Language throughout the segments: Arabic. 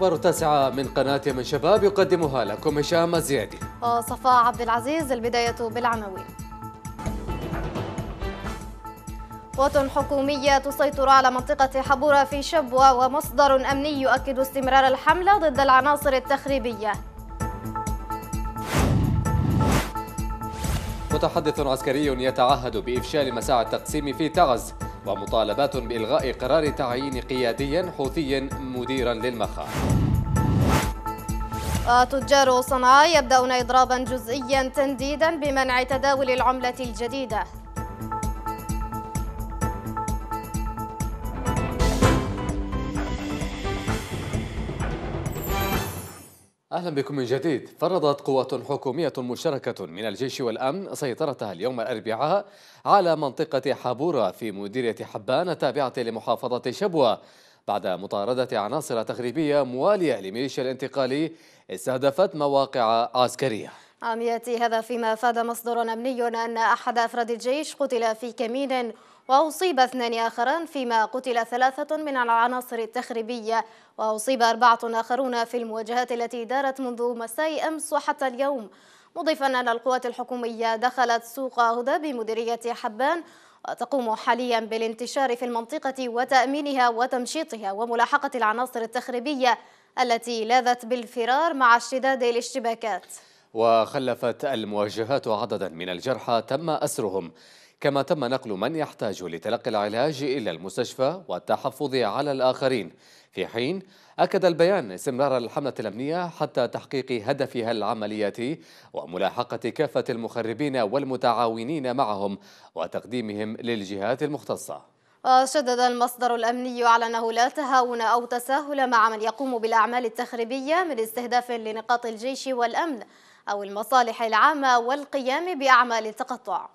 الأخبار التاسعة من قناة من شباب يقدمها لكم هشام زيادي وصفاء عبد العزيز البداية بالعناوين قوة حكومية تسيطر على منطقة حبورة في شبوة ومصدر أمني يؤكد استمرار الحملة ضد العناصر التخريبية متحدث عسكري يتعهد بإفشال مساعى التقسيم في تعز ومطالبات بإلغاء قرار تعيين قيادي حوثي مديرا للمخا تجار صنعاء يبدأون إضرابا جزئيا تنديدا بمنع تداول العملة الجديدة أهلا بكم من جديد فرضت قوات حكومية مشتركة من الجيش والأمن سيطرتها اليوم الأربعاء على منطقة حابورة في مديرية حبان التابعة لمحافظة شبوة بعد مطاردة عناصر تخريبية موالية لميليشيا الانتقالي استهدفت مواقع عسكرية عم يأتي هذا فيما أفاد مصدر أمني أن أحد أفراد الجيش قتل في كمين وأصيب اثنان آخران فيما قتل ثلاثة من العناصر التخريبية وأصيب أربعة آخرون في المواجهات التي دارت منذ مساء أمس وحتى اليوم مضيفا أن القوات الحكومية دخلت سوق هدى بمديرية حبان وتقوم حاليا بالانتشار في المنطقة وتأمينها وتمشيطها وملاحقة العناصر التخريبية التي لاذت بالفرار مع اشتداد الاشتباكات وخلفت المواجهات عددا من الجرحى تم أسرهم كما تم نقل من يحتاج لتلقي العلاج إلى المستشفى والتحفظ على الآخرين في حين أكد البيان استمرار الحملة الأمنية حتى تحقيق هدفها العملياتي وملاحقة كافة المخربين والمتعاونين معهم وتقديمهم للجهات المختصة شدد المصدر الأمني على أنه لا تهاون أو تساهل مع من يقوم بالأعمال التخريبية من استهداف لنقاط الجيش والأمن أو المصالح العامة والقيام بأعمال التقطع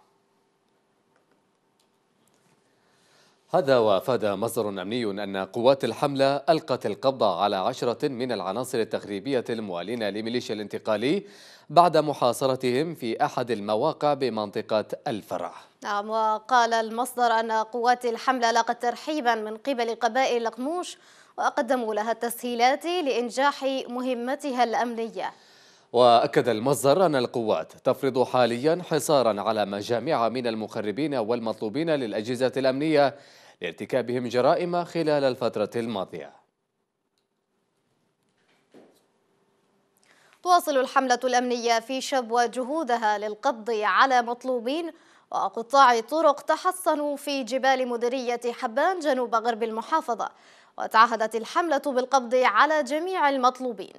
هذا وافاد مصدر أمني أن قوات الحملة ألقت القبض على عشرة من العناصر التخريبية الموالين لميليشيا الانتقالي بعد محاصرتهم في أحد المواقع بمنطقة الفرع نعم وقال المصدر أن قوات الحملة لقت ترحيبا من قبل قبائل لقموش وقدموا لها التسهيلات لإنجاح مهمتها الأمنية وأكد المصدر أن القوات تفرض حاليا حصارا على مجاميع من المخربين والمطلوبين للأجهزة الأمنية لارتكابهم جرائم خلال الفترة الماضية تواصل الحملة الأمنية في شبوة جهودها للقبض على مطلوبين وقطاع طرق تحصنوا في جبال مديرية حبان جنوب غرب المحافظة وتعهدت الحملة بالقبض على جميع المطلوبين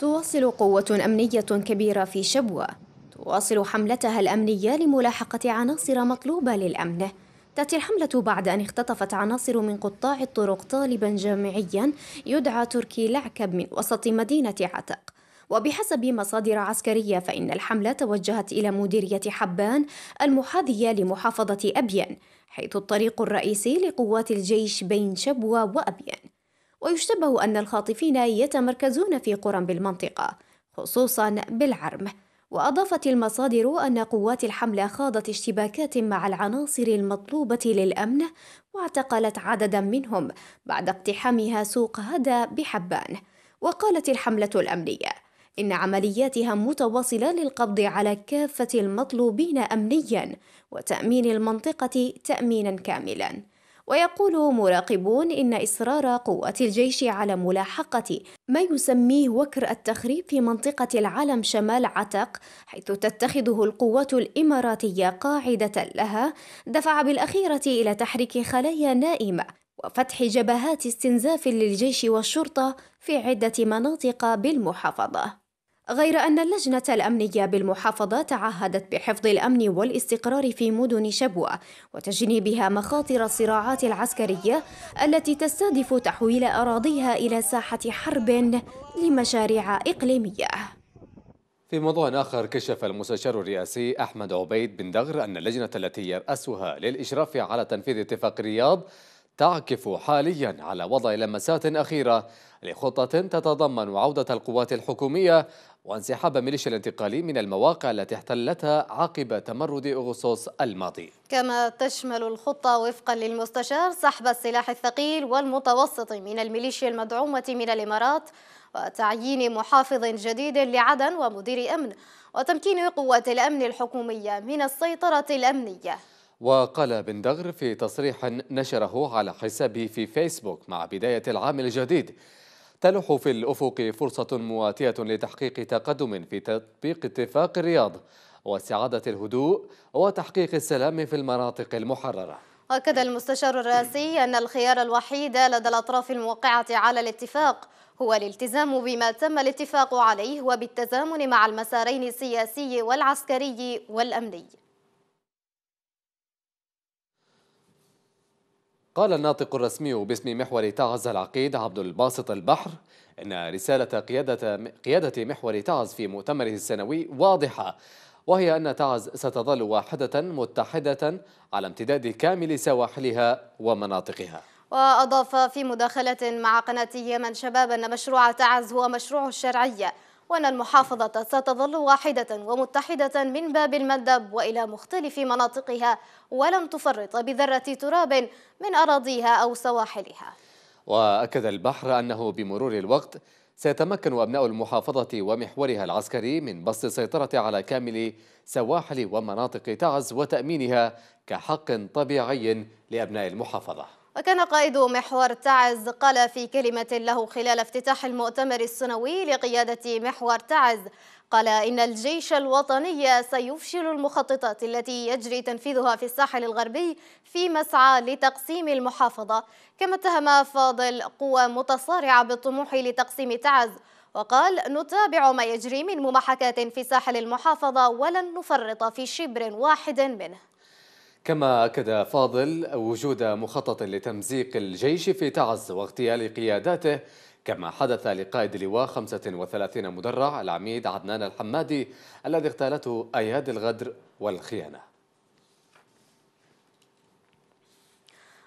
تواصل قوة أمنية كبيرة في شبوة تواصل حملتها الأمنية لملاحقة عناصر مطلوبة للأمن تأتي الحملة بعد أن اختطفت عناصر من قطاع الطرق طالبا جامعيا يدعى تركي لعكب من وسط مدينة عتق وبحسب مصادر عسكرية فإن الحملة توجهت إلى مديرية حبان المحاذية لمحافظة أبيان حيث الطريق الرئيسي لقوات الجيش بين شبوة وأبيان ويشتبه أن الخاطفين يتمركزون في قرى بالمنطقة خصوصا بالعرم وأضافت المصادر أن قوات الحملة خاضت اشتباكات مع العناصر المطلوبة للأمن واعتقلت عددا منهم بعد اقتحامها سوق هدى بحبان وقالت الحملة الأمنية إن عملياتها متواصلة للقبض على كافة المطلوبين أمنيا وتأمين المنطقة تأمينا كاملا ويقول مراقبون إن إصرار قوات الجيش على ملاحقة ما يسميه وكر التخريب في منطقة العلم شمال عتق حيث تتخذه القوات الإماراتية قاعدة لها دفع بالأخيرة إلى تحريك خلايا نائمة وفتح جبهات استنزاف للجيش والشرطة في عدة مناطق بالمحافظة غير أن اللجنة الأمنية بالمحافظة تعهدت بحفظ الأمن والاستقرار في مدن شبوة وتجنيبها مخاطر الصراعات العسكرية التي تستهدف تحويل أراضيها إلى ساحة حرب لمشاريع إقليمية في موضوع آخر كشف المستشار الرئاسي أحمد عبيد بن دغر أن اللجنة التي يرأسها للإشراف على تنفيذ اتفاق الرياض تعكف حاليا على وضع لمسات أخيرة لخطة تتضمن عودة القوات الحكومية وانسحاب ميليشيا الانتقالي من المواقع التي احتلتها عقب تمرد أغسطس الماضي كما تشمل الخطة وفقا للمستشار سحب السلاح الثقيل والمتوسط من الميليشيا المدعومة من الإمارات وتعيين محافظ جديد لعدن ومدير أمن وتمكين قوات الأمن الحكومية من السيطرة الأمنية وقال بن دغر في تصريح نشره على حسابه في فيسبوك مع بداية العام الجديد تلح في الأفق فرصة مواتية لتحقيق تقدم في تطبيق اتفاق الرياض واستعادة الهدوء وتحقيق السلام في المناطق المحررة أكد المستشار الرئاسي أن الخيار الوحيد لدى الأطراف الموقعة على الاتفاق هو الالتزام بما تم الاتفاق عليه وبالتزامن مع المسارين السياسي والعسكري والأمني قال الناطق الرسمي باسم محور تعز العقيد عبد الباسط البحر إن رسالة قيادة, قيادة محور تعز في مؤتمره السنوي واضحة وهي أن تعز ستظل واحدة متحدة على امتداد كامل سواحلها ومناطقها وأضاف في مداخلة مع قناة يمن شباب أن مشروع تعز هو مشروع الشرعية وأن المحافظة ستظل واحدة ومتحدة من باب المندب وإلى مختلف مناطقها ولن تفرط بذرة تراب من أراضيها أو سواحلها وأكد البحر أنه بمرور الوقت سيتمكن أبناء المحافظة ومحورها العسكري من بسط السيطرة على كامل سواحل ومناطق تعز وتأمينها كحق طبيعي لأبناء المحافظة وكان قائد محور تعز قال في كلمة له خلال افتتاح المؤتمر السنوي لقيادة محور تعز قال إن الجيش الوطني سيفشل المخططات التي يجري تنفيذها في الساحل الغربي في مسعى لتقسيم المحافظة كما اتهم فاضل قوى متصارعة بالطموح لتقسيم تعز وقال نتابع ما يجري من ممحكات في ساحل المحافظة ولن نفرط في شبر واحد منه كما أكد فاضل وجود مخطط لتمزيق الجيش في تعز واغتيال قياداته كما حدث لقائد لواء 35 مدرع العميد عدنان الحمادي الذي اغتالته أياد الغدر والخيانة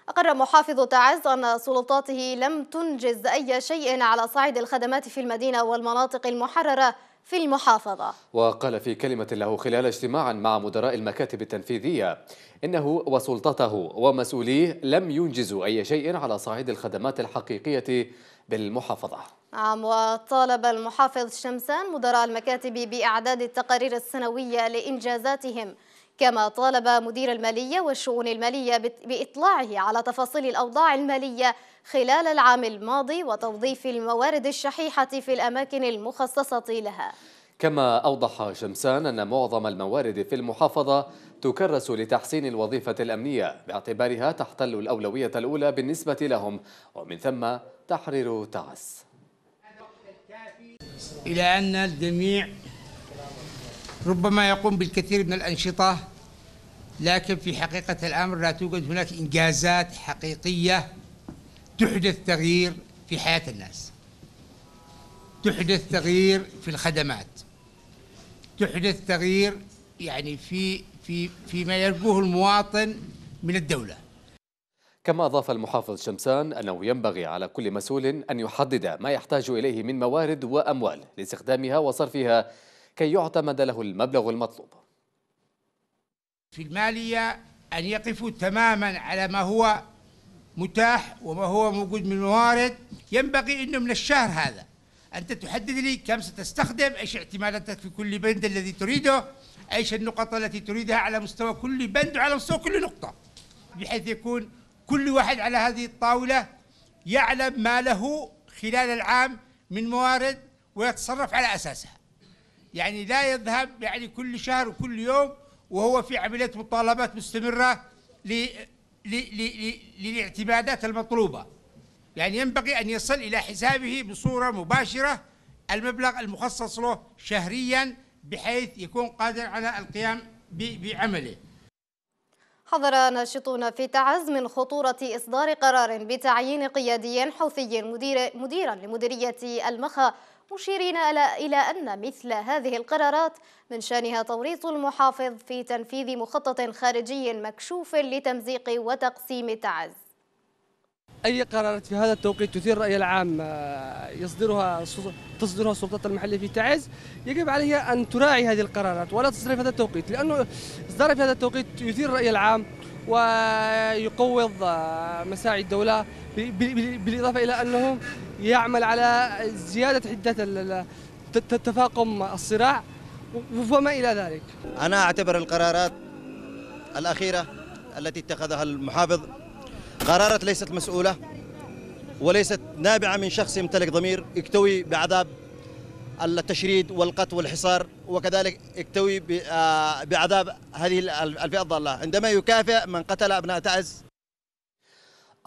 أقر محافظ تعز أن سلطاته لم تنجز أي شيء على صعيد الخدمات في المدينة والمناطق المحررة في المحافظة وقال في كلمة له خلال اجتماع مع مدراء المكاتب التنفيذية إنه وسلطته ومسؤوليه لم ينجزوا أي شيء على صعيد الخدمات الحقيقية بالمحافظة نعم وطالب المحافظ شمسان مدراء المكاتب بإعداد التقارير السنوية لإنجازاتهم كما طالب مدير المالية والشؤون المالية بإطلاعه على تفاصيل الأوضاع المالية خلال العام الماضي وتوظيف الموارد الشحيحة في الأماكن المخصصة لها كما أوضح شمسان أن معظم الموارد في المحافظة تكرس لتحسين الوظيفة الأمنية باعتبارها تحتل الأولوية الأولى بالنسبة لهم ومن ثم تحرير تعس إلى أن الجميع ربما يقوم بالكثير من الأنشطة لكن في حقيقة الأمر لا توجد هناك إنجازات حقيقية تحدث تغيير في حياة الناس تحدث تغيير في الخدمات تحدث تغيير يعني في في فيما يرجوه المواطن من الدولة كما أضاف المحافظ شمسان أنه ينبغي على كل مسؤول أن يحدد ما يحتاج إليه من موارد وأموال لاستخدامها وصرفها كي يعتمد له المبلغ المطلوب في المالية أن يقفوا تماما على ما هو متاح وما هو موجود من موارد ينبغي أنه من الشهر هذا أنت تحدد لي كم ستستخدم إيش اعتماداتك في كل بند الذي تريده إيش النقط التي تريدها على مستوى كل بند وعلى مستوى كل نقطة بحيث يكون كل واحد على هذه الطاولة يعلم ما له خلال العام من موارد ويتصرف على أساسها يعني لا يذهب يعني كل شهر وكل يوم وهو في عملية مطالبات مستمرة للاعتمادات المطلوبة يعني ينبغي أن يصل إلى حسابه بصورة مباشرة المبلغ المخصص له شهريا بحيث يكون قادر على القيام بعمله حضر ناشطون في تعز من خطورة إصدار قرار بتعيين قيادي حوثي مدير مديرا لمديرية المخا مشيرين إلى أن مثل هذه القرارات من شأنها توريط المحافظ في تنفيذ مخطط خارجي مكشوف لتمزيق وتقسيم تعز أي قرارات في هذا التوقيت تثير الرأي العام آه، يصدرها تصدرها السلطات المحلية في تعز يجب عليها أن تراعي هذه القرارات ولا تصدر في هذا التوقيت لأنه إصدارها في هذا التوقيت يثير الرأي العام ويقوض مساعي الدولة بالإضافة إلى أنه يعمل على زيادة حدة تفاقم الصراع وما إلى ذلك أنا أعتبر القرارات الأخيرة التي اتخذها المحافظ قرارات ليست مسؤولة وليست نابعة من شخص يمتلك ضمير يكتوي بعذاب التشريد والقتل والحصار وكذلك اكتوي آه، بعذاب هذه الفئة الضالة عندما يكافئ من قتل أبناء تعز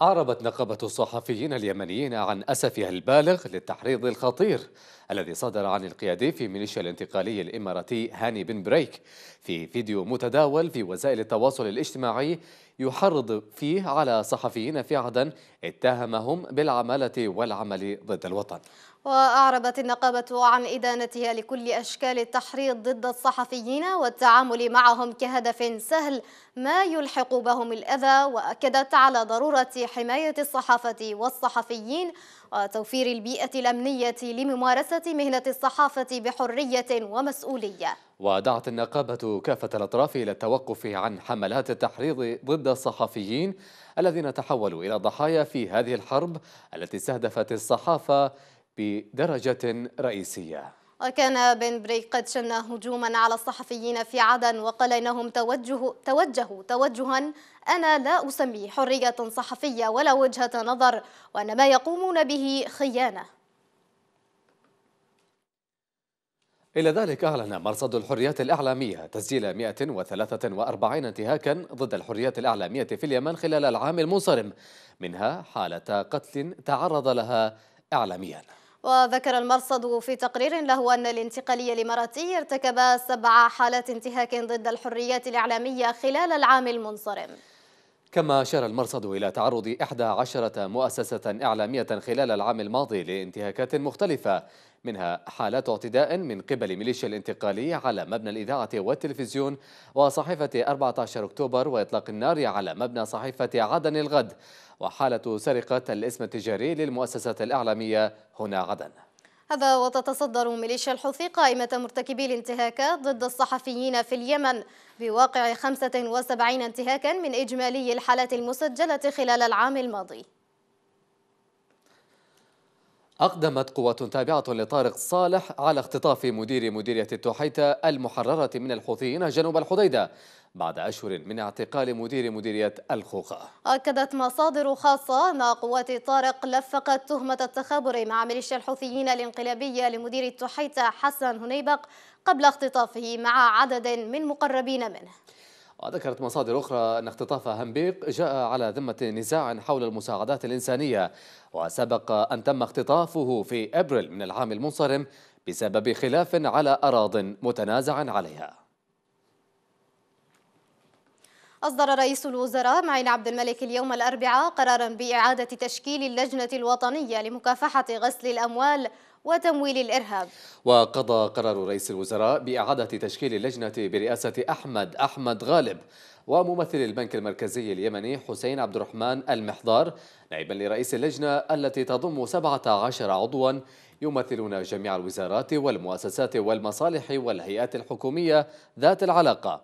أعربت نقابة الصحفيين اليمنيين عن أسفها البالغ للتحريض الخطير الذي صدر عن القيادي في ميليشيا الانتقالي الإماراتي هاني بن بريك في فيديو متداول في وسائل التواصل الاجتماعي يحرض فيه على صحفيين في عدن اتهمهم بالعمالة والعمل ضد الوطن وأعربت النقابة عن إدانتها لكل أشكال التحريض ضد الصحفيين والتعامل معهم كهدف سهل ما يلحق بهم الأذى وأكدت على ضرورة حماية الصحافة والصحفيين وتوفير البيئة الأمنية لممارسة مهنة الصحافة بحرية ومسؤولية ودعت النقابة كافة الأطراف إلى التوقف عن حملات التحريض ضد الصحفيين الذين تحولوا إلى ضحايا في هذه الحرب التي استهدفت الصحافة بدرجة رئيسية وكان بن بريك قد شن هجوما على الصحفيين في عدن وقال انهم توجه توجهوا توجها انا لا اسميه حريه صحفيه ولا وجهه نظر وان ما يقومون به خيانه. إلى ذلك أعلن مرصد الحريات الإعلامية تسجيل 143 انتهاكا ضد الحريات الإعلامية في اليمن خلال العام المنصرم منها حالة قتل تعرض لها إعلامياً وذكر المرصد في تقرير له أن الانتقالي الإماراتي ارتكب سبع حالات انتهاك ضد الحريات الإعلامية خلال العام المنصرم كما أشار المرصد إلى تعرض 11 مؤسسة إعلامية خلال العام الماضي لانتهاكات مختلفة منها حالات اعتداء من قبل ميليشيا الانتقالية على مبنى الإذاعة والتلفزيون وصحيفة 14 أكتوبر وإطلاق النار على مبنى صحيفة عدن الغد وحالة سرقة الاسم التجاري للمؤسسة الإعلامية هنا عدن هذا وتتصدر ميليشيا الحوثي قائمة مرتكبي الانتهاكات ضد الصحفيين في اليمن بواقع 75 انتهاكا من إجمالي الحالات المسجلة خلال العام الماضي أقدمت قوات تابعة لطارق صالح على اختطاف مدير مديرية التحيتة المحررة من الحوثيين جنوب الحديدة بعد أشهر من اعتقال مدير مديرية الخوخة أكدت مصادر خاصة أن قوات طارق لفقت تهمة التخابر مع ميليشيا الحوثيين الانقلابية لمدير التحيتة حسن هنيبق قبل اختطافه مع عدد من مقربين منه وذكرت مصادر أخرى أن اختطاف همبيق جاء على ذمة نزاع حول المساعدات الإنسانية وسبق أن تم اختطافه في أبريل من العام المنصرم بسبب خلاف على أراض متنازع عليها أصدر رئيس الوزراء معين عبد الملك اليوم الأربعاء قرارا بإعادة تشكيل اللجنة الوطنية لمكافحة غسل الأموال وتمويل الإرهاب وقضى قرار رئيس الوزراء بإعادة تشكيل اللجنة برئاسة أحمد أحمد غالب وممثل البنك المركزي اليمني حسين عبد الرحمن المحضار نائبا لرئيس اللجنة التي تضم 17 عضوا يمثلون جميع الوزارات والمؤسسات والمصالح والهيئات الحكومية ذات العلاقة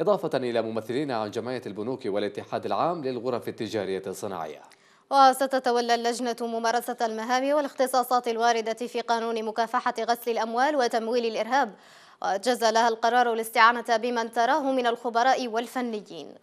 إضافة إلى ممثلين عن جمعية البنوك والاتحاد العام للغرف التجارية الصناعية وستتولى اللجنة ممارسة المهام والاختصاصات الواردة في قانون مكافحة غسل الأموال وتمويل الإرهاب وجزى لها القرار الاستعانة بمن تراه من الخبراء والفنيين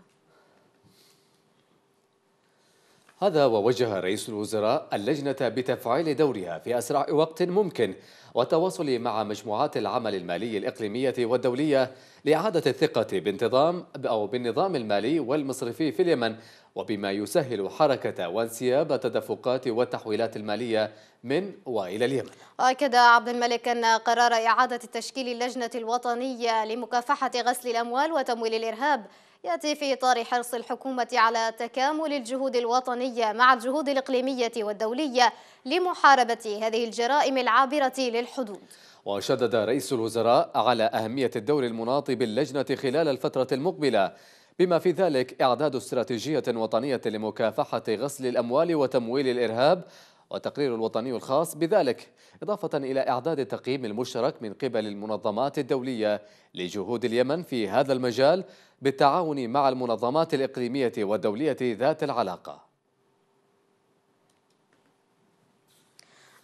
هذا ووجه رئيس الوزراء اللجنة بتفعيل دورها في أسرع وقت ممكن والتواصل مع مجموعات العمل المالي الإقليمية والدولية لإعادة الثقة بانتظام أو بالنظام المالي والمصرفي في اليمن وبما يسهل حركة وانسياب التدفقات والتحويلات المالية من وإلى اليمن أكد عبد الملك أن قرار إعادة تشكيل اللجنة الوطنية لمكافحة غسل الأموال وتمويل الإرهاب يأتي في إطار حرص الحكومة على تكامل الجهود الوطنية مع الجهود الإقليمية والدولية لمحاربة هذه الجرائم العابرة للحدود وشدد رئيس الوزراء على أهمية الدور المناط باللجنة خلال الفترة المقبلة بما في ذلك إعداد استراتيجية وطنية لمكافحة غسل الأموال وتمويل الإرهاب وتقرير الوطني الخاص بذلك إضافة إلى إعداد التقييم المشترك من قبل المنظمات الدولية لجهود اليمن في هذا المجال بالتعاون مع المنظمات الإقليمية والدولية ذات العلاقة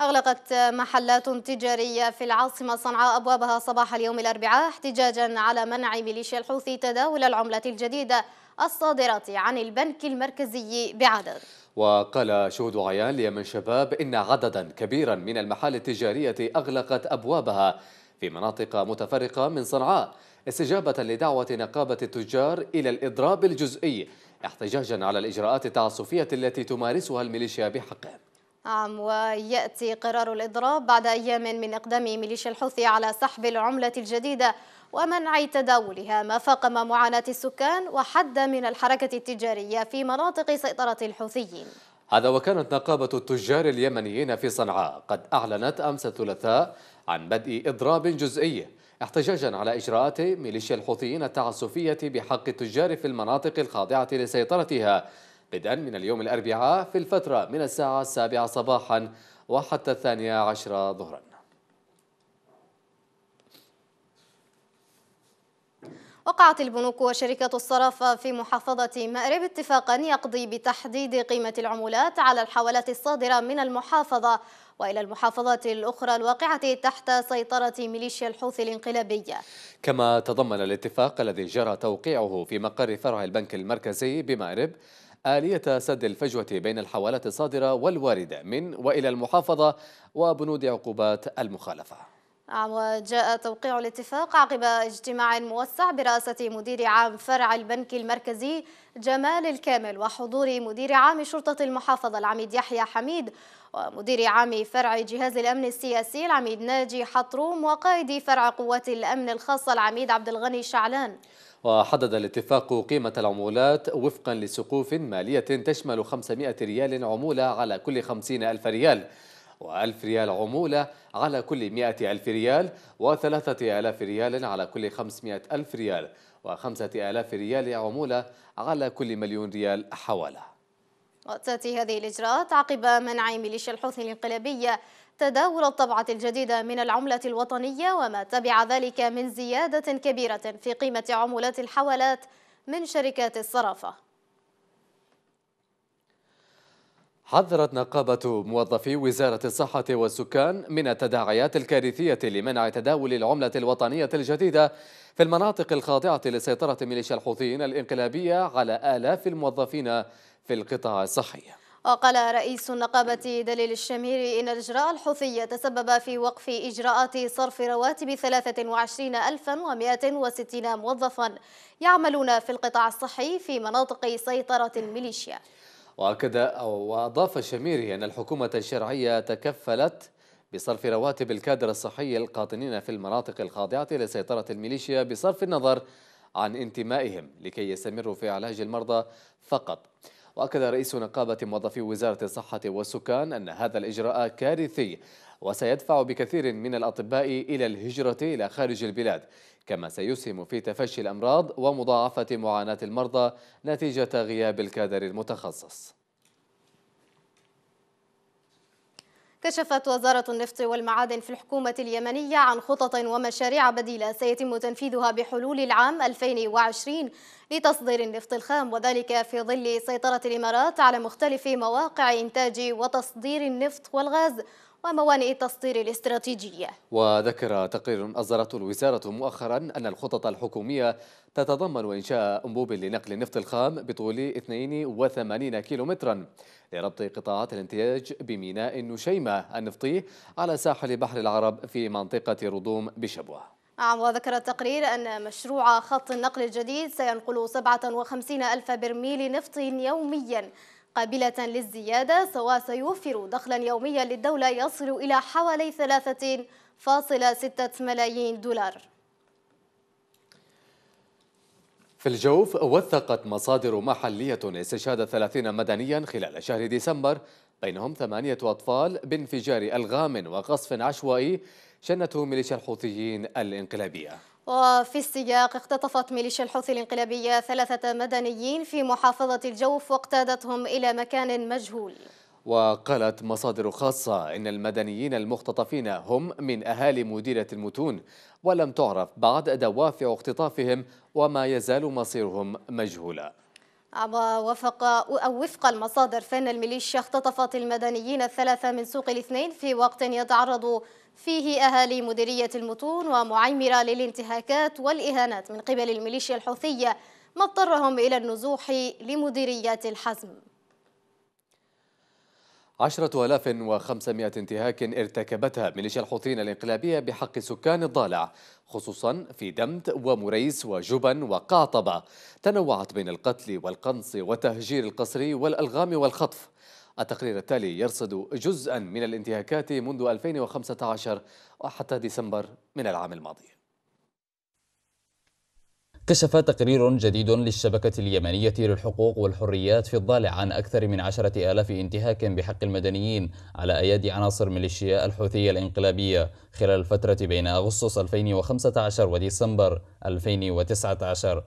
أغلقت محلات تجارية في العاصمة صنعاء أبوابها صباح اليوم الأربعاء احتجاجا على منع ميليشيا الحوثي تداول العملة الجديدة الصادرة عن البنك المركزي بعدد وقال شهود عيان ليمن شباب إن عددا كبيرا من المحال التجارية أغلقت أبوابها في مناطق متفرقة من صنعاء استجابة لدعوة نقابة التجار إلى الإضراب الجزئي احتجاجا على الإجراءات التعسفية التي تمارسها الميليشيا بحقهم نعم ويأتي قرار الإضراب بعد أيام من إقدام ميليشيا الحوثي على سحب العملة الجديدة ومنع تداولها ما فاقم معاناة السكان وحد من الحركة التجارية في مناطق سيطرة الحوثيين هذا وكانت نقابة التجار اليمنيين في صنعاء قد أعلنت أمس الثلاثاء عن بدء إضراب جزئي احتجاجا على إجراءات ميليشيا الحوثيين التعسفية بحق التجار في المناطق الخاضعة لسيطرتها بدءا من اليوم الأربعاء في الفترة من الساعة السابعة صباحا وحتى الثانية عشرة ظهراً وقعت البنوك وشركات الصرافة في محافظة مأرب اتفاقا يقضي بتحديد قيمة العمولات على الحوالات الصادرة من المحافظة وإلى المحافظات الأخرى الواقعة تحت سيطرة ميليشيا الحوثي الانقلابية كما تضمن الاتفاق الذي جرى توقيعه في مقر فرع البنك المركزي بمأرب آلية سد الفجوة بين الحوالات الصادرة والواردة من وإلى المحافظة وبنود عقوبات المخالفة نعم، وجاء توقيع الاتفاق عقب اجتماع موسع برئاسة مدير عام فرع البنك المركزي جمال الكامل وحضور مدير عام شرطة المحافظة العميد يحيى حميد ومدير عام فرع جهاز الأمن السياسي العميد ناجي حطروم وقائد فرع قوات الأمن الخاصة العميد عبد الغني شعلان وحدد الاتفاق قيمة العمولات وفقا لسقوف مالية تشمل 500 ريال عمولة على كل 50 ألف ريال وألف ريال عمولة على كل مئة ألف ريال وثلاثة آلاف ريال على كل خمسمائة ألف ريال وخمسة آلاف ريال عمولة على كل مليون ريال حواله وتأتي هذه الإجراءات عقب منع ميليشيا الحوثي الانقلابية تداول الطبعة الجديدة من العملة الوطنية وما تبع ذلك من زيادة كبيرة في قيمة عمولات الحوالات من شركات الصرافة حذرت نقابة موظفي وزارة الصحة والسكان من التداعيات الكارثية لمنع تداول العملة الوطنية الجديدة في المناطق الخاضعة لسيطرة ميليشيا الحوثيين الانقلابية على آلاف الموظفين في القطاع الصحي وقال رئيس النقابة دليل الشميري إن الإجراء الحوثي تسبب في وقف إجراءات صرف رواتب 23160 موظفا يعملون في القطاع الصحي في مناطق سيطرة الميليشيا وأكد وأضاف الشميري أن الحكومة الشرعية تكفلت بصرف رواتب الكادر الصحي القاطنين في المناطق الخاضعة لسيطرة الميليشيا بصرف النظر عن انتمائهم لكي يستمروا في علاج المرضى فقط وأكد رئيس نقابة موظفي وزارة الصحة والسكان أن هذا الإجراء كارثي وسيدفع بكثير من الأطباء إلى الهجرة إلى خارج البلاد كما سيسهم في تفشي الأمراض ومضاعفة معاناة المرضى نتيجة غياب الكادر المتخصص كشفت وزارة النفط والمعادن في الحكومة اليمنية عن خطط ومشاريع بديلة سيتم تنفيذها بحلول العام 2020 لتصدير النفط الخام وذلك في ظل سيطرة الإمارات على مختلف مواقع إنتاج وتصدير النفط والغاز وموانئ التصدير الاستراتيجية وذكر تقرير أصدرته الوزارة مؤخرا أن الخطط الحكومية تتضمن إنشاء أنبوب لنقل النفط الخام بطول 82 كيلومترا لربط قطاعات الانتاج بميناء نشيمة النفطي على ساحل بحر العرب في منطقة رضوم بشبوة نعم وذكر التقرير أن مشروع خط النقل الجديد سينقل 57 ألف برميل نفط يوميا قابلة للزيادة سواء سيوفر دخلا يوميا للدولة يصل إلى حوالي 3.6 ملايين دولار في الجوف وثقت مصادر محلية استشهاد 30 مدنيا خلال شهر ديسمبر بينهم ثمانية أطفال بانفجار ألغام وقصف عشوائي شنته ميليشيا الحوثيين الانقلابية وفي السياق اختطفت ميليشيا الحوثي الانقلابية ثلاثة مدنيين في محافظة الجوف واقتادتهم إلى مكان مجهول وقالت مصادر خاصة إن المدنيين المختطفين هم من أهالي مديرة المتون ولم تعرف بعد دوافع اختطافهم وما يزال مصيرهم مجهولا وفق أو وفق المصادر فإن الميليشيا اختطفت المدنيين الثلاثة من سوق الاثنين في وقت يتعرض فيه أهالي مديرية المتون ومعمرة للانتهاكات والإهانات من قبل الميليشيا الحوثية ما اضطرهم إلى النزوح لمديريات الحزم عشرة ألاف وخمسمائة انتهاك ارتكبتها ميليشيا الحوثيين الانقلابية بحق سكان الضالع خصوصا في دمت ومريس وجبن وقعطبة تنوعت بين القتل والقنص والتهجير القصري والألغام والخطف التقرير التالي يرصد جزءا من الانتهاكات منذ 2015 وحتى ديسمبر من العام الماضي كشف تقرير جديد للشبكة اليمنية للحقوق والحريات في الضالع عن أكثر من عشرة آلاف انتهاك بحق المدنيين على أيادي عناصر ميليشيا الحوثية الإنقلابية خلال الفترة بين أغسطس 2015 وديسمبر 2019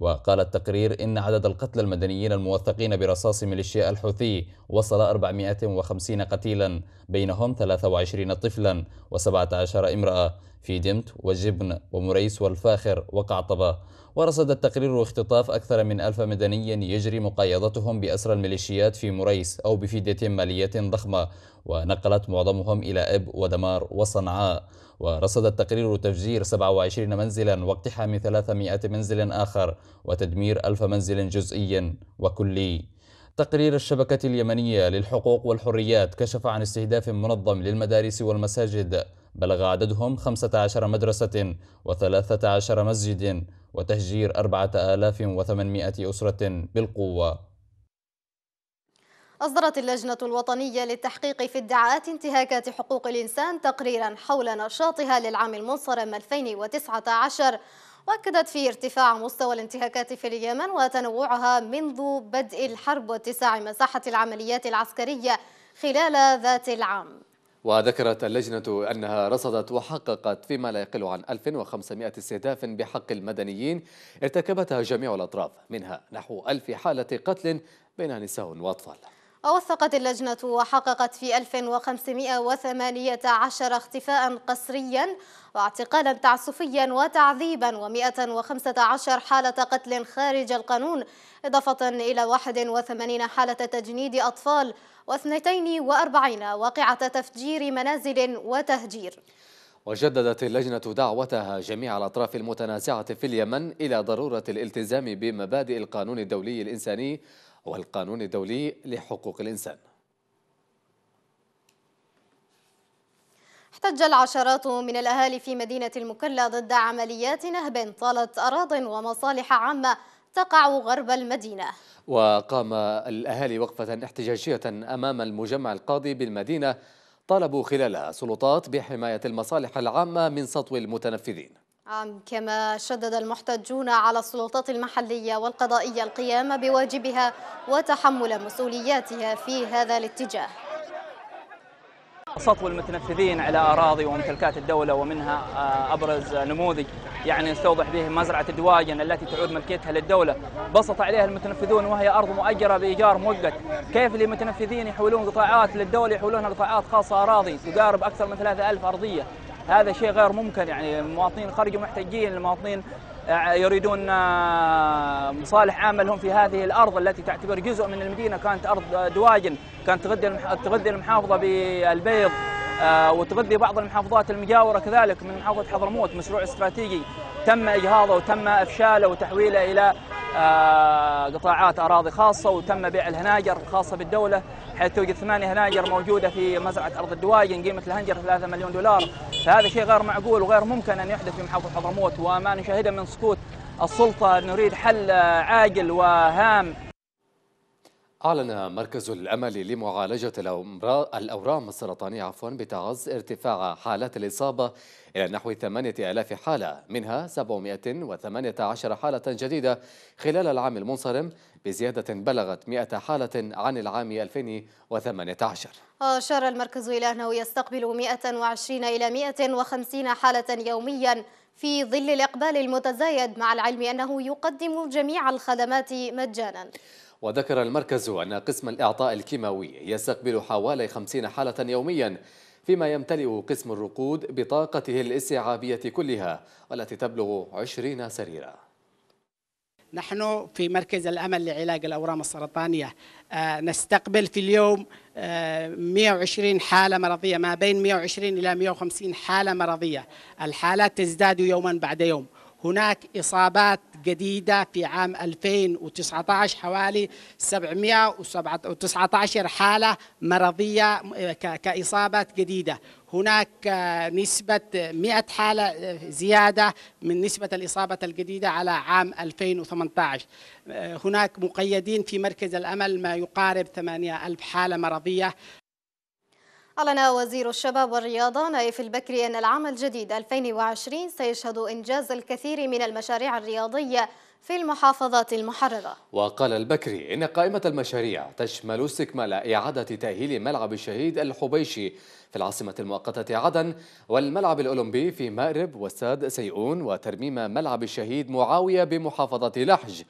وقال التقرير إن عدد القتلى المدنيين الموثقين برصاص ميليشيا الحوثي وصل 450 قتيلا بينهم 23 طفلا و17 امرأة في دمت وجبن ومريس والفاخر وقعطبة ورصد التقرير اختطاف أكثر من ألف مدني يجري مقايضتهم بأسرى الميليشيات في مريس أو بفدية مالية ضخمة ونقلت معظمهم إلى إب ودمار وصنعاء ورصد التقرير تفجير 27 منزلا واقتحام 300 منزل آخر وتدمير 1000 منزل جزئي وكلي تقرير الشبكة اليمنية للحقوق والحريات كشف عن استهداف منظم للمدارس والمساجد بلغ عددهم 15 مدرسة و13 مسجد وتهجير 4800 أسرة بالقوة أصدرت اللجنة الوطنية للتحقيق في ادعاءات انتهاكات حقوق الإنسان تقريرا حول نشاطها للعام المنصرم 2019 وأكدت في ارتفاع مستوى الانتهاكات في اليمن وتنوعها منذ بدء الحرب واتساع مساحة العمليات العسكرية خلال ذات العام وذكرت اللجنة أنها رصدت وحققت فيما لا يقل عن 1500 استهداف بحق المدنيين ارتكبتها جميع الأطراف منها نحو 1000 حالة قتل بين نساء وأطفال ووثقت اللجنة وحققت في 1518 اختفاء قسريا واعتقالا تعسفيا وتعذيبا و115 حالة قتل خارج القانون إضافة إلى 81 حالة تجنيد أطفال و42 واقعة تفجير منازل وتهجير وجددت اللجنة دعوتها جميع الأطراف المتنازعة في اليمن إلى ضرورة الالتزام بمبادئ القانون الدولي الإنساني والقانون الدولي لحقوق الإنسان احتج العشرات من الأهالي في مدينة المكلا ضد عمليات نهب طالت أراض ومصالح عامة تقع غرب المدينة وقام الأهالي وقفة احتجاجية أمام المجمع القاضي بالمدينة طالبوا خلالها سلطات بحماية المصالح العامة من سطو المتنفذين كما شدد المحتجون على السلطات المحلية والقضائية القيام بواجبها وتحمل مسؤولياتها في هذا الاتجاه سطو المتنفذين على أراضي وممتلكات الدولة ومنها آه، أبرز نموذج يعني نستوضح به مزرعة الدواجن التي تعود ملكيتها للدولة بسط عليها المتنفذون وهي أرض مؤجرة بإيجار مؤقت كيف المتنفذين يحولون قطاعات للدولة يحولونها قطاعات خاصة أراضي تقارب أكثر من 3000 أرضية هذا شيء غير ممكن يعني المواطنين خرجوا محتجين المواطنين آه، يريدون آه، مصالح عاملهم في هذه الارض التي تعتبر جزء من المدينه كانت ارض آه، دواجن كانت تغذي تغذي المحافظه بالبيض وتغذي بعض المحافظات المجاوره كذلك من محافظه حضرموت مشروع استراتيجي تم اجهاضه وتم افشاله وتحويله الى قطاعات اراضي خاصه وتم بيع الهناجر الخاصه بالدوله حيث توجد ثمانية هناجر موجودة في مزرعة أرض الدواجن قيمة الهنجر 3 مليون دولار فهذا شيء غير معقول وغير ممكن أن يحدث في محافظة حضرموت وما نشاهده من سكوت السلطة نريد حل عاجل وهام أعلن مركز الأمل لمعالجة الأورام السرطانية عفوا بتعز ارتفاع حالات الإصابة إلى نحو 8000 حالة منها 718 حالة جديدة خلال العام المنصرم بزيادة بلغت 100 حالة عن العام 2018 أشار المركز إلى أنه يستقبل 120 إلى 150 حالة يوميا في ظل الإقبال المتزايد مع العلم أنه يقدم جميع الخدمات مجانا وذكر المركز أن قسم الإعطاء الكيماوي يستقبل حوالي 50 حالة يومياً فيما يمتلئ قسم الرقود بطاقته الاستيعابية كلها والتي تبلغ 20 سريرة نحن في مركز الأمل لعلاج الأورام السرطانية آه، نستقبل في اليوم 120 آه، حالة مرضية ما بين 120 إلى 150 حالة مرضية الحالات تزداد يوما بعد يوم هناك إصابات جديدة في عام 2019 حوالي 719 حالة مرضية آه، كإصابات جديدة هناك نسبة 100 حالة زيادة من نسبة الإصابة الجديدة على عام 2018 هناك مقيدين في مركز الأمل ما يقارب 8000 حالة مرضية أعلن وزير الشباب والرياضة نايف البكري أن العام الجديد 2020 سيشهد إنجاز الكثير من المشاريع الرياضية في المحافظات المحررة وقال البكري إن قائمة المشاريع تشمل استكمال إعادة تأهيل ملعب الشهيد الحبيشي في العاصمة المؤقتة عدن والملعب الأولمبي في مأرب وساد سيئون وترميم ملعب الشهيد معاوية بمحافظة لحج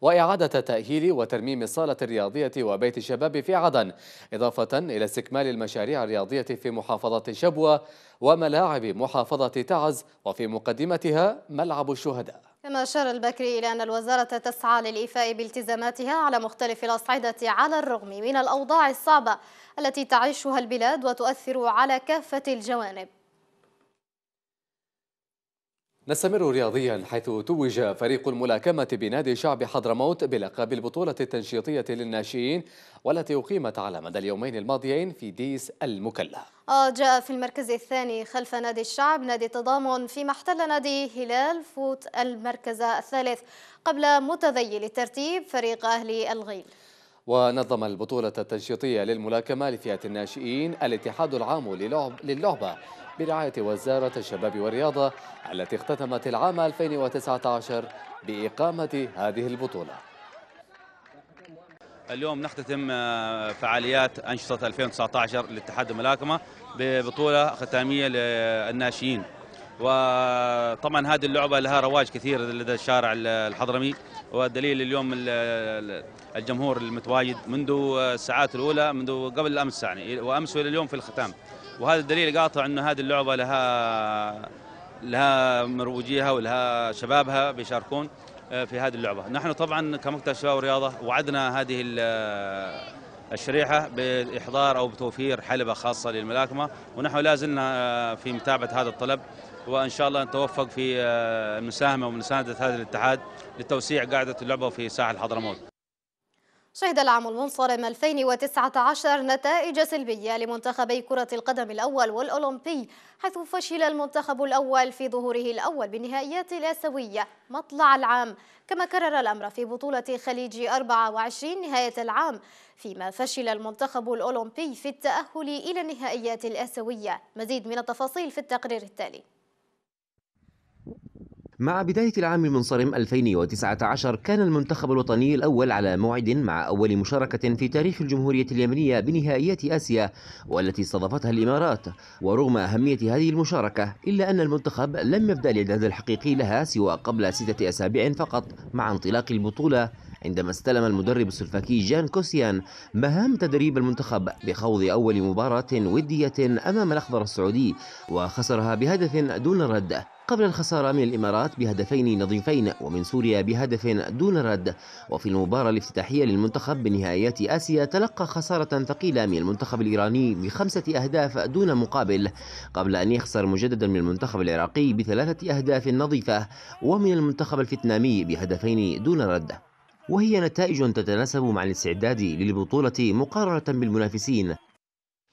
وإعادة تأهيل وترميم الصالة الرياضية وبيت الشباب في عدن إضافة إلى استكمال المشاريع الرياضية في محافظة شبوة وملاعب محافظة تعز وفي مقدمتها ملعب الشهداء كما أشار البكري إلى أن الوزارة تسعى للإيفاء بالتزاماتها على مختلف الأصعدة على الرغم من الأوضاع الصعبة التي تعيشها البلاد وتؤثر على كافة الجوانب نستمر رياضيا حيث توج فريق الملاكمة بنادي شعب حضرموت بلقب البطولة التنشيطية للناشئين والتي أقيمت على مدى اليومين الماضيين في ديس المكلا آه، جاء في المركز الثاني خلف نادي الشعب نادي تضامن فيما احتل نادي هلال فوت المركز الثالث قبل متذيل الترتيب فريق أهلي الغيل ونظم البطولة التنشيطية للملاكمة لفئة الناشئين الاتحاد العام للعبة برعاية وزارة الشباب والرياضة التي اختتمت العام 2019 بإقامة هذه البطولة اليوم نختتم آه، فعاليات أنشطة 2019 لاتحاد الملاكمة ببطولة ختامية للناشئين وطبعا هذه اللعبة لها رواج كثير لدى الشارع الحضرمي والدليل اليوم الجمهور المتواجد منذ الساعات الاولى منذ قبل امس يعني وامس والى اليوم في الختام وهذا الدليل قاطع انه هذه اللعبه لها لها مروجيها ولها شبابها بيشاركون آه، في هذه اللعبه نحن طبعا كمكتب شباب ورياضه وعدنا هذه آه، الشريحه باحضار او بتوفير حلبه خاصه للملاكمه ونحن لا زلنا آه، في متابعه هذا الطلب وان شاء الله نتوفق في المساهمه ومسانده هذا الاتحاد لتوسيع قاعده اللعبه في ساحل حضرموت شهد العام المنصرم 2019 نتائج سلبية لمنتخبي كرة القدم الأول والأولمبي حيث فشل المنتخب الأول في ظهوره الأول بالنهائيات الآسيوية مطلع العام كما كرر الأمر في بطولة خليج 24 نهاية العام فيما فشل المنتخب الأولمبي في التأهل إلى النهائيات الآسيوية مزيد من التفاصيل في التقرير التالي مع بداية العام المنصرم 2019 كان المنتخب الوطني الأول على موعد مع أول مشاركة في تاريخ الجمهورية اليمنية بنهائيات آسيا والتي استضافتها الإمارات ورغم أهمية هذه المشاركة إلا أن المنتخب لم يبدأ الإعداد الحقيقي لها سوى قبل ستة أسابيع فقط مع انطلاق البطولة عندما استلم المدرب السلفكي جان كوسيان مهام تدريب المنتخب بخوض أول مباراة ودية أمام الأخضر السعودي وخسرها بهدف دون رد قبل الخسارة من الإمارات بهدفين نظيفين ومن سوريا بهدف دون رد وفي المباراة الافتتاحية للمنتخب بنهائيات آسيا تلقى خسارة ثقيلة من المنتخب الإيراني بخمسة أهداف دون مقابل قبل أن يخسر مجددا من المنتخب العراقي بثلاثة أهداف نظيفة ومن المنتخب الفيتنامي بهدفين دون رد وهي نتائج تتناسب مع الاستعداد للبطولة مقارنة بالمنافسين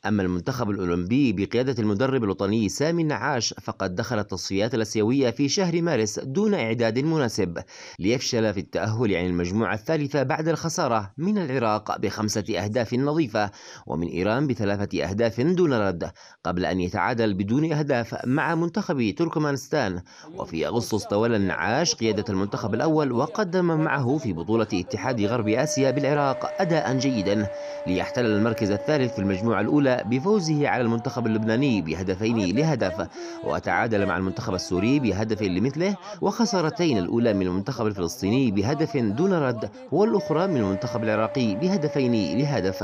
أما المنتخب الأولمبي بقيادة المدرب الوطني سامي النعاش فقد دخل التصفيات الأسيوية في شهر مارس دون إعداد مناسب ليفشل في التأهل عن المجموعة الثالثة بعد الخسارة من العراق بخمسة أهداف نظيفة ومن إيران بثلاثة أهداف دون رد قبل أن يتعادل بدون أهداف مع منتخب تركمانستان وفي أغسطس تولى النعاش قيادة المنتخب الأول وقدم معه في بطولة اتحاد غرب آسيا بالعراق أداء جيدا ليحتل المركز الثالث في المجموعة الأولى بفوزه على المنتخب اللبناني بهدفين لهدف وتعادل مع المنتخب السوري بهدف لمثله وخسارتين الأولى من المنتخب الفلسطيني بهدف دون رد والأخرى من المنتخب العراقي بهدفين لهدف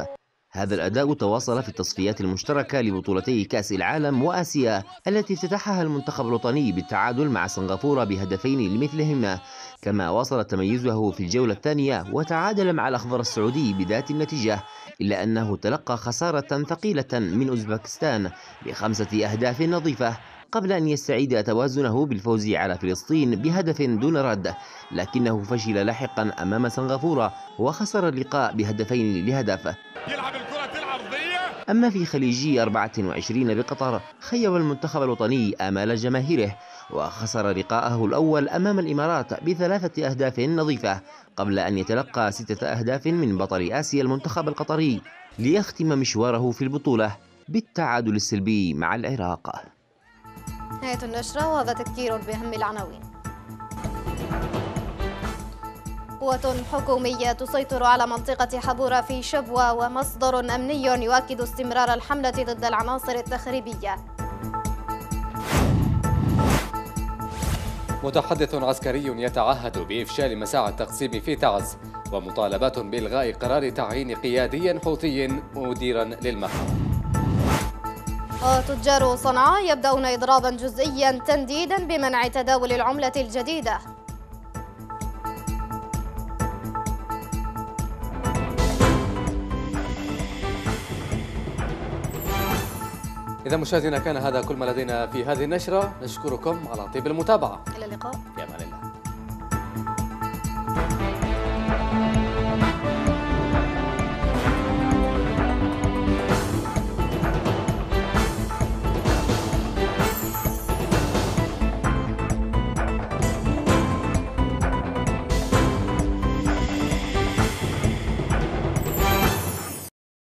هذا الأداء تواصل في التصفيات المشتركة لبطولتي كأس العالم وآسيا التي افتتحها المنتخب الوطني بالتعادل مع سنغافورة بهدفين لمثلهما كما واصل تميزه في الجولة الثانية وتعادل مع الأخضر السعودي بذات النتيجة إلا أنه تلقى خسارة ثقيلة من أوزبكستان بخمسة أهداف نظيفة قبل أن يستعيد توازنه بالفوز على فلسطين بهدف دون رد لكنه فشل لاحقا أمام سنغافورة وخسر اللقاء بهدفين لهدف يلعب الكرة العرضية أما في خليجي 24 بقطر خيب المنتخب الوطني آمال جماهيره وخسر لقاءه الأول أمام الإمارات بثلاثة أهداف نظيفة قبل أن يتلقى ستة أهداف من بطل آسيا المنتخب القطري ليختم مشواره في البطولة بالتعادل السلبي مع العراق نهاية النشرة وهذا تذكير بأهم العناوين قوة حكومية تسيطر على منطقة حبورة في شبوة ومصدر أمني يؤكد استمرار الحملة ضد العناصر التخريبية متحدث عسكري يتعهد بإفشال مساعي التقسيم في تعز ومطالبات بإلغاء قرار تعيين قيادي حوثي مديرا للمخفى وتجار صنعاء يبدأون إضرابا جزئيا تنديدا بمنع تداول العملة الجديدة إذا مشاهدينا كان هذا كل ما لدينا في هذه النشرة نشكركم على طيب المتابعة إلى اللقاء في أمان الله